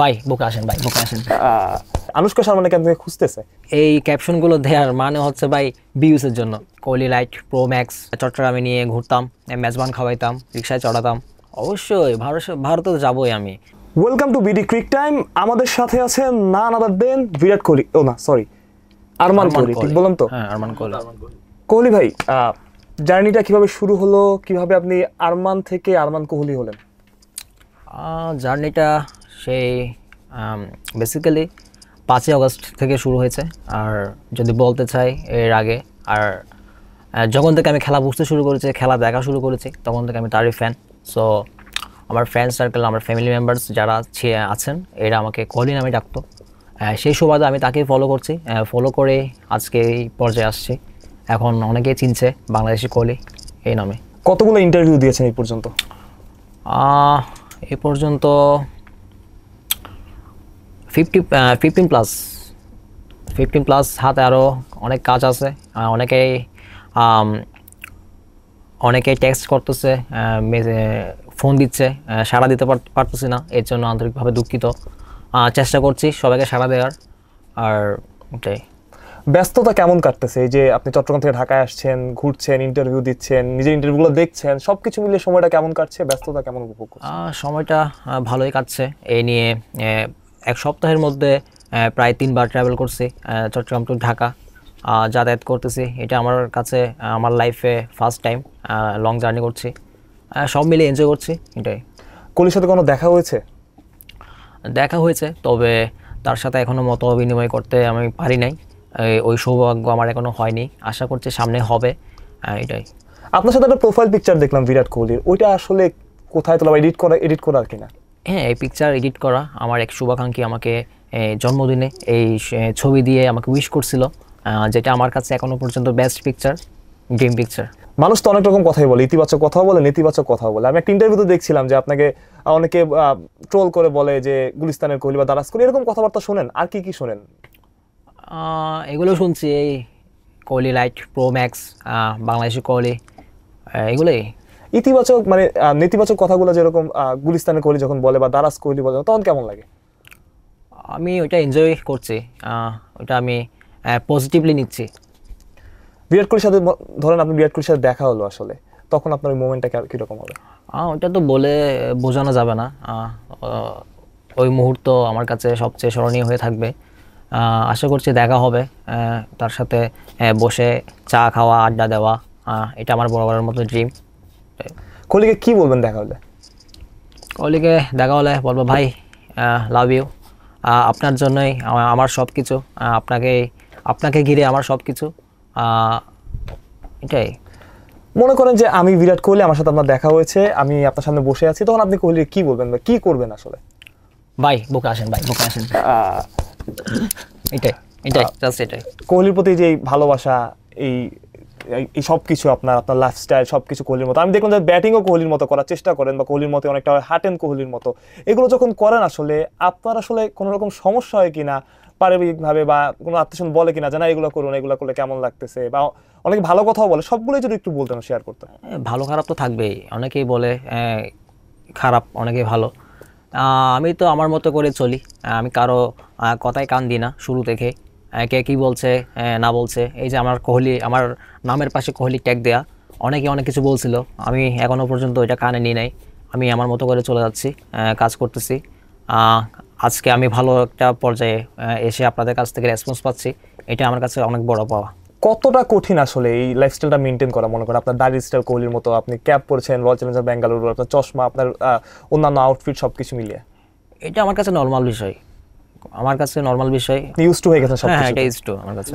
ভাই বুকে আসেন ভাই বুকে আসেন আনুষ্কা শর্মা কেন খুঁজতেছে এই ক্যাপশনগুলো দেওয়ার মানে হচ্ছে ভাই বিউসের জন্য কোহলি লাইট প্রো ম্যাক্স চট্টগ্রামে নিয়ে ঘুরতাম মেজবান খাওয়াইতাম রিক্সায় চড়াতাম অবশ্যই ভারত ভারতে যাবই আমি welcome to BD crick time আমাদের সাথে আছে না আদার দেন বিরাট কোহলি ও না সরি আরমান কোহলি ঠিক বললাম তো হ্যাঁ আরমান কোহলি কোহলি ভাই জার্নিটা কিভাবে শুরু হলো কিভাবে আপনি আরমান থেকে আরমান কোহলি হলেন জার্নিটা সেই বেসিক্যালি পাঁচই অগস্ট থেকে শুরু হয়েছে আর যদি বলতে চাই এর আগে আর যখন থেকে আমি খেলা বুঝতে শুরু করেছি খেলা দেখা শুরু করেছি তখন থেকে আমি তারই ফ্যান সো আমার ফ্যান সার্কেল আমার ফ্যামিলি মেম্বার্স যারা আছেন এরা আমাকে কলি নামে ডাকতো সেই সুবাদে আমি তাকেই ফলো করছি ফলো করে আজকে এই পর্যায়ে আসছি এখন অনেকেই চিনছে বাংলাদেশি কোহলি এই নামে কতগুলো ইন্টারভিউ দিয়েছেন এই পর্যন্ত এ পর্যন্ত fifty fifteen plus fifteen plus হাতে আরও অনেক কাজ আছে অনেকেই অনেকেই টেক্সট করতেছে ফোন দিচ্ছে সাড়া দিতে পারতেছি না এর জন্য আন্তরিকভাবে দুঃখিত চেষ্টা করছি সবাইকে সাড়া দেওয়ার আর ওটাই ব্যস্ততা কেমন কাটতেছে এই যে আপনি চট্টগ্রাম থেকে ঢাকায় আসছেন ঘুরছেন ইন্টারভিউ দিচ্ছেন নিজের ইন্টারভিউগুলো দেখছেন সব কিছু মিলিয়ে সময়টা কেমন কাটছে ব্যস্ততা কেমন উপভোগ সময়টা ভালোই কাটছে এই নিয়ে এক সপ্তাহের মধ্যে প্রায় তিনবার ট্রাভেল করছি চট্টগ্রাম টু ঢাকা যাতায়াত করতেছি এটা আমার কাছে আমার লাইফে ফার্স্ট টাইম লং জার্নি করছি সব মিলে এনজয় করছি এটাই কলির সাথে কোনো দেখা হয়েছে দেখা হয়েছে তবে তার সাথে এখনও মত বিনিময় করতে আমি পারি নাই ওই সৌভাগ্য আমার এখনও হয়নি আশা করছি সামনে হবে এটাই আপনার সাথে একটা প্রোফাইল পিকচার দেখলাম বিরাট কোহলির ওইটা আসলে কোথায় তোলা এডিট করা এডিট করা আর কি না হ্যাঁ এই পিকচার এডিট করা আমার এক শুভাকাঙ্ক্ষী আমাকে জন্মদিনে এই ছবি দিয়ে আমাকে উইশ করছিল যেটা আমার কাছে এখনও পর্যন্ত বেস্ট পিকচার ড্রিম পিকচার মানুষ তো অনেক রকম কথাই বলে ইতিবাচক কথা বলে নেতিবাচক কথা বলে আমি একটা ইন্টারভিউতে দেখছিলাম যে আপনাকে অনেকে ট্রোল করে বলে যে গুলিস্তানের কোহলি বা দারাজ কোহলি এরকম কথাবার্তা শোনেন আর কি কি শোনেন এগুলো শুনছি এই Kohli light pro max Bangladeshi Kohli এগুলোই ইতিবাচক মানে নেতিবাচক কথাগুলো যেরকম গুলিস্তানের কোহলি যখন বলে বা দারাজ কোহলি বলে তখন কেমন লাগে আমি ওইটা এনজয় করছি ওইটা আমি পজিটিভলি নিচ্ছি বিরাট কোহলির সাথে ধরেন আপনি বিরাট কোহলির সাথে দেখা হলো আসলে তখন আপনার ওই মোমেন্টটা কীরকম হবে ওটা তো বলে বোঝানো যাবে না ওই মুহূর্ত আমার কাছে সবচেয়ে স্মরণীয় হয়ে থাকবে আশা করছি দেখা হবে তার সাথে বসে চা খাওয়া আড্ডা দেওয়া এটা আমার বড় বড়ের মতো ড্রিম কোহলিকে কি বলবেন দেখা হলে কোহলিকে দেখা হলে বলবো ভাই লাভ ইউ আপনার জন্যই আমার সব কিছু আপনাকে আপনাকে ঘিরে আমার সব কিছু এটাই মনে করেন যে আমি বিরাট কোহলি আমার সাথে আপনার দেখা হয়েছে আমি আপনার সামনে বসে আছি তখন আপনি কোহলি কি বলবেন বা কি করবেন আসলে ভাই বুকে আসেন ভাই বুকে আসেন এটাই এটাই জাস্ট এটাই কোহলির প্রতি যে ভালোবাসা এই এই সব কিছু আপনার আপনার লাইফস্টাইল সব কিছু কোহলির মতো আমি দেখলাম যে ব্যাটিংও কোহলির মতো করার চেষ্টা করেন বা কোহলির মতো অনেকটা হাটেন কোহলির মতো এগুলো যখন করেন আসলে আপনার আসলে কোনো রকম সমস্যা হয় কি না পারিবারিকভাবে বা কোনো আত্মীয় বলে কিনা জানা এগুলো করুন এগুলো করলে কেমন লাগতেছে বা অনেকে ভালো কথাও বলে সবগুলোই যদি একটু বলতেন শেয়ার করতে ভালো খারাপ তো থাকবেই অনেকেই বলে খারাপ অনেকেই ভালো আমি তো আমার মতো করে চলি আমি কারো কথায় কান দিই না শুরু থেকে কে কী বলছে না বলছে এই যে আমার কোহলি আমার নামের পাশে কোহলি ট্যাগ দেয়া অনেকে অনেক কিছু বলছিল আমি এখনও পর্যন্ত এটা কানে নিয়ে নাই আমি আমার মতো করে চলে যাচ্ছি কাজ করতেছি আজকে আমি ভালো একটা পর্যায়ে এসে আপনাদের কাছ থেকে রেসপন্স পাচ্ছি এটা আমার কাছে অনেক বড় পাওয়া কতটা কঠিন আসলে এই লাইফস্টাইলটা মেনটেন করা মনে করেন আপনার ডায়েরি স্টাইল কোহলির মতো আপনি ক্যাপ পরেছেন রয়্যাল চ্যালেঞ্জার ব্যাঙ্গালোর আপনার চশমা আপনার অন্যান্য আউটফিট সব কিছু মিলিয়ে এটা আমার কাছে নর্মাল বিষয় আমার কাছে নরমাল বিষয় ইউজ টু হয়ে গেছে সব হ্যাঁ, হ্যাঁ এটা ইউজ টু আমার কাছে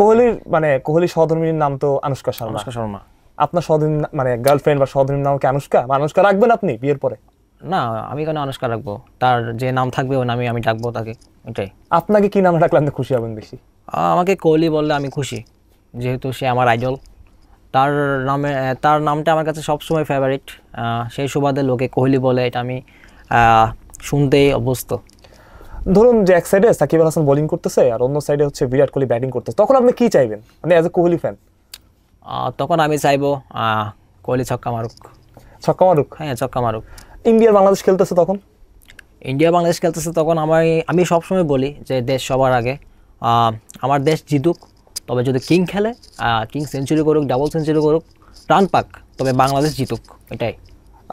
কোহলির মানে কোহলি সহধর্মীর নাম তো আনুষ্কা শর্মা আনুষ্কা শর্মা আপনার সহধর্মী মানে গার্লফ্রেন্ড বা সহধর্মীর নাম কি আনুষ্কা মানে আনুষ্কা রাখবেন আপনি বিয়ের পরে না আমি কেন আনুষ্কা রাখবো তার যে নাম থাকবে ওই নামে আমি ডাকবো তাকে এটাই আপনাকে কি নাম রাখলে আপনি খুশি হবেন বেশি আমাকে কোহলি বললে আমি খুশি যেহেতু সে আমার আইডল তার নামে তার নামটা আমার কাছে সবসময় ফেভারিট সেই সুবাদে লোকে কোহলি বলে এটা আমি শুনতেই অভ্যস্ত ধরুন যে এক সাইডে সাকিব আল হাসান বোলিং করতেছে আর অন্য সাইডে হচ্ছে বিরাট কোহলি ব্যাটিং করতেছে তখন আপনি কি চাইবেন মানে অ্যাজ এ কোহলি ফ্যান তখন আমি চাইবো কোহলি ছক্কা মারুক ছক্কা মারুক হ্যাঁ ছক্কা মারুক ইন্ডিয়া বাংলাদেশ খেলতেছে তখন ইন্ডিয়া বাংলাদেশ খেলতেছে তখন আমি আমি সবসময় বলি যে দেশ সবার আগে আমার দেশ জিতুক তবে যদি কিং খেলে কিং সেঞ্চুরি করুক ডাবল সেঞ্চুরি করুক রান পাক তবে বাংলাদেশ জিতুক এটাই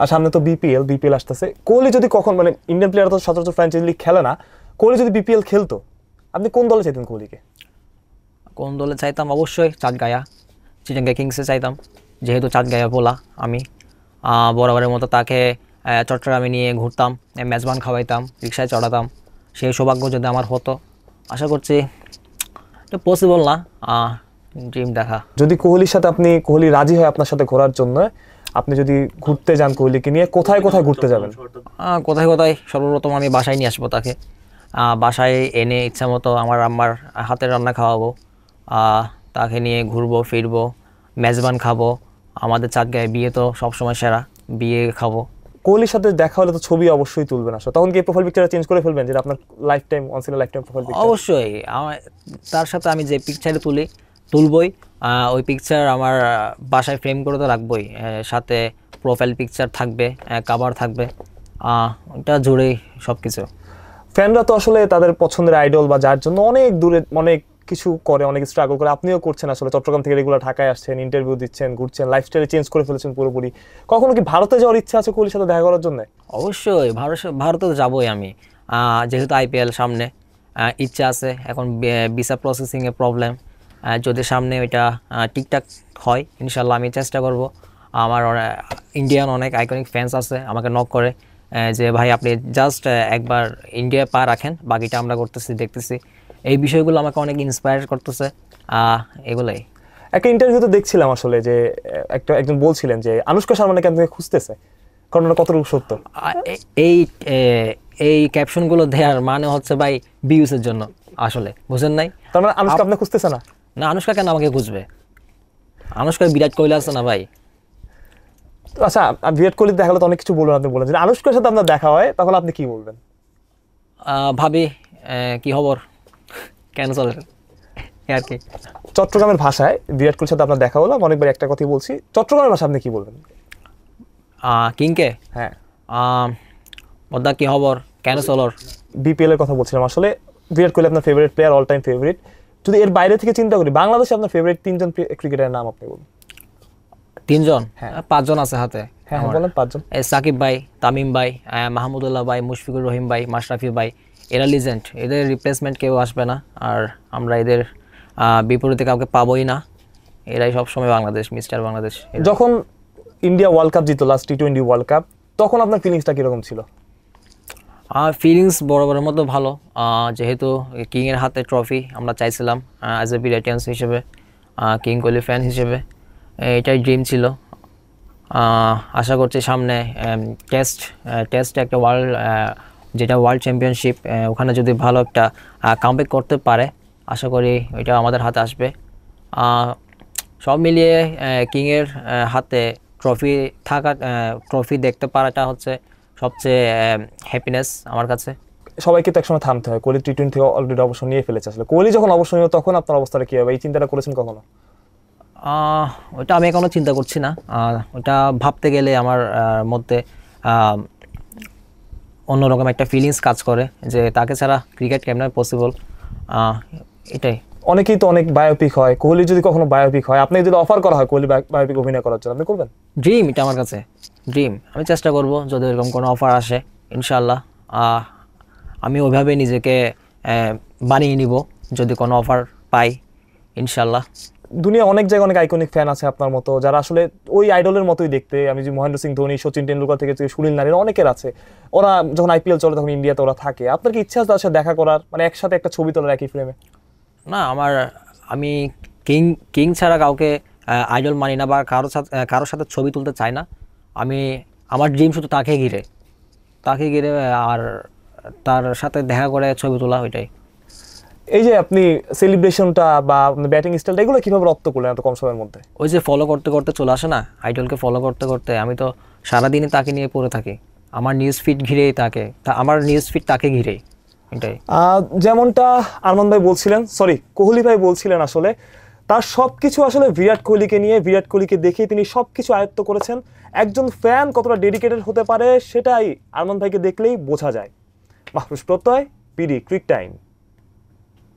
আর সামনে তো বিপিএল বিপিএল আসতেছে কোহলি যদি কখন মানে ইন্ডিয়ান প্লেয়ার তো সচরাচর ফ্র্যাঞ্চাইজ লিগ খেলে না কোহলি যদি বিপিএল খেলতো আপনি কোন দলে চাইতেন কোহলিকে কোন দলে চাইতাম অবশ্যই চাঁদগায়া চিটাঙ্গা কিংসে চাইতাম যেহেতু চাঁদগায়া বলা আমি বরাবরের মতো তাকে চট্টগ্রামে নিয়ে ঘুরতাম মেজবান খাওয়াইতাম রিক্সায় চড়াতাম সেই সৌভাগ্য যদি আমার হতো আশা করছি এটা পসিবল না ড্রিম দেখা যদি কোহলির সাথে আপনি কোহলি রাজি হয় আপনার সাথে ঘোরার জন্য আপনি যদি ঘুরতে যান কোহলিকে নিয়ে কোথায় কোথায় ঘুরতে যাবেন কোথায় কোথায় সর্বপ্রথম আমি বাসায় নিয়ে আসবো তাকে বাসায় এনে ইচ্ছা মতো আমার আম্মার হাতের রান্না খাওয়াবো তাকে নিয়ে ঘুরবো ফিরবো মেজবান খাবো আমাদের গায়ে বিয়ে তো সবসময় সেরা বিয়ে খাবো কোহলির সাথে দেখা হলে তো ছবি অবশ্যই তুলবেন আসলে তখন কি প্রোফাইল পিকচারটা চেঞ্জ করে ফেলবেন যেটা আপনার life time once life time profile picture অবশ্যই আমার তার সাথে আমি যে পিকচারে তুলি তুলবই ওই পিকচার আমার বাসায় ফ্রেম করে তো রাখবই সাথে প্রোফাইল পিকচার থাকবে কাভার থাকবে ওটা জুড়েই সব কিছু ফ্যানরা তো আসলে তাদের পছন্দের আইডল বা যার জন্য অনেক দূরে অনেক কিছু করে অনেক স্ট্রাগল করে আপনিও করছেন আসলে চট্টগ্রাম থেকে রেগুলার ঢাকায় আসছেন ইন্টারভিউ দিচ্ছেন ঘুরছেন লাইফস্টাইল চেঞ্জ করে ফেলেছেন পুরোপুরি কখনো কি ভারতে যাওয়ার ইচ্ছা আছে কোহলির সাথে দেখা করার জন্য অবশ্যই ভারত ভারতে যাবোই আমি যেহেতু আইপিএল সামনে ইচ্ছা আছে এখন ভিসা প্রসেসিংয়ে প্রবলেম যদি সামনে ওইটা ঠিকঠাক হয় ইনশাল্লাহ আমি চেষ্টা করব আমার ইন্ডিয়ান অনেক আইকনিক ফ্যান্স আছে আমাকে নক করে যে ভাই আপনি জাস্ট একবার ইন্ডিয়া পা রাখেন বাকিটা আমরা করতেছি দেখতেছি এই বিষয়গুলো আমাকে অনেক ইন্সপায়ার করতেছে এগুলোই একটা ইন্টারভিউতে দেখছিলাম আসলে যে একটা একজন বলছিলেন যে আনুষ্কা শর্মা নাকি আপনাকে খুঁজতেছে ঘটনা কতটুকু সত্য এই এই ক্যাপশনগুলো দেওয়ার মানে হচ্ছে ভাই বিউসের জন্য আসলে বুঝেন নাই তার মানে আনুষ্কা আপনাকে খুঁজতেছে না না আনুষ্কা কেন আমাকে খুঁজবে আনুষ্কা বিরাট কোহলি আছে না ভাই আচ্ছা বিরাট কোহলি দেখা তো অনেক কিছু বলবেন আপনি বলেন আনুষ্কার সাথে আপনার দেখা হয় তখন আপনি কি বলবেন ভাবি কি খবর কেন চলেন আর কি চট্টগ্রামের ভাষায় বিরাট কোহলির সাথে আপনার দেখা হলো অনেকবার একটা কথাই বলছি চট্টগ্রামের ভাষা আপনি কি বলবেন কিংকে হ্যাঁ বদ্দা কি খবর কেন চলর বিপিএল কথা বলছিলাম আসলে বিরাট কোহলি আপনার favourite player all time favourite যদি এর বাইরে থেকে চিন্তা করি বাংলাদেশে আপনার ফেভারিট তিনজন ক্রিকেটারের নাম আপনি বলুন তিনজন হ্যাঁ। পাঁচজন আছে হাতে হ্যাঁ, হ্যাঁ, পাঁচজন সাকিব ভাই তামিম ভাই মাহমুদুল্লাহ ভাই মুশফিকুর রহিম ভাই মাশরাফি ভাই এরা লিজেন্ড এদের রিপ্লেসমেন্ট কেউ আসবে না আর আমরা এদের বিপরীতে কাউকে পাবোই না এরাই সবসময় বাংলাদেশ মিস্টার বাংলাদেশ যখন ইন্ডিয়া ওয়ার্ল্ড কাপ জিত last T twenty world cup তখন আপনার ফিলিংসটা কীরকম ছিল ফিলিংস বরাবরের মতো ভালো যেহেতু কিংয়ের হাতে ট্রফি আমরা চাইছিলাম অ্যাজ এ বিরাটিয়ান্স হিসেবে কিং কোহলি ফ্যান হিসেবে এটাই ড্রিম ছিল আশা করছি সামনে টেস্ট টেস্ট একটা ওয়ার্ল্ড যেটা ওয়ার্ল্ড চ্যাম্পিয়নশিপ ওখানে যদি ভালো একটা কামব্যাক করতে পারে আশা করি ওইটা আমাদের হাতে আসবে সব মিলিয়ে কিংয়ের হাতে ট্রফি থাকা ট্রফি দেখতে পারাটা হচ্ছে সবচেয়ে হ্যাপিনেস আমার কাছে সবাইকে তো একসময় থামতে হয় কোহলি টি টোয়েন্টি থেকে অলরেডি অবসর নিয়ে ফেলেছে আসলে কোহলি যখন অবসর নিয়ে তখন আপনার অবস্থাটা কী হবে এই চিন্তাটা করেছেন কখনো ওটা আমি এখনও চিন্তা করছি না ওটা ভাবতে গেলে আমার মধ্যে অন্যরকম একটা ফিলিংস কাজ করে যে তাকে ছাড়া ক্রিকেট কেমন পসিবল এটাই অনেকেই তো অনেক বায়োপিক হয় কোহলি যদি কখনো বায়োপিক হয় আপনি যদি অফার করা হয় কোহলি বায়োপিক অভিনয় করার জন্য আপনি করবেন ড্রিম এটা আমার কাছে ড্রিম আমি চেষ্টা করব যদি এরকম কোনো অফার আসে ইনশাল্লাহ আমি ওইভাবে নিজেকে বানিয়ে নিব যদি কোনো অফার পাই ইনশাল্লাহ দুনিয়া অনেক জায়গায় অনেক আইকনিক ফ্যান আছে আপনার মতো যারা আসলে ওই আইডলের মতোই দেখতে আমি যে মহেন্দ্র সিং ধোনি সচিন টেন্ডুলকার থেকে সুনীল নারীর অনেকের আছে ওরা যখন আইপিএল চলে তখন ইন্ডিয়াতে ওরা থাকে আপনার কি ইচ্ছা আছে তাদের সাথে দেখা করার মানে একসাথে একটা ছবি তোলার একই ফ্রেমে না আমার আমি কিং কিং ছাড়া কাউকে আইডল মানি না বা কারোর সাথে কারোর সাথে ছবি তুলতে চাই না আমি আমার ড্রিম শুধু তাকে ঘিরে তাকে ঘিরে আর তার সাথে দেখা করে ছবি তোলা ওইটাই এই যে আপনি সেলিব্রেশনটা বা ব্যাটিং স্টাইলটা এগুলো কিভাবে রপ্ত করলেন এত কম সময়ের মধ্যে ওই যে ফলো করতে করতে চলে আসে না আইডলকে ফলো করতে করতে আমি তো সারাদিনই তাকে নিয়ে পড়ে থাকি আমার নিউজ ফিড ঘিরেই তাকে তা আমার নিউজ ফিড তাকে ঘিরেই এটাই যেমনটা আরমান ভাই বলছিলেন সরি কোহলি ভাই বলছিলেন আসলে তার সব কিছু আসলে বিরাট কোহলিকে নিয়ে বিরাট কোহলিকে দেখেই তিনি সব কিছু আয়ত্ত করেছেন একজন ফ্যান কতটা ডেডিকেটেড হতে পারে সেটাই আরমান ভাইকে দেখলেই বোঝা যায় মাহরুষ প্রত্যয় পিডি ক্রিক টাইম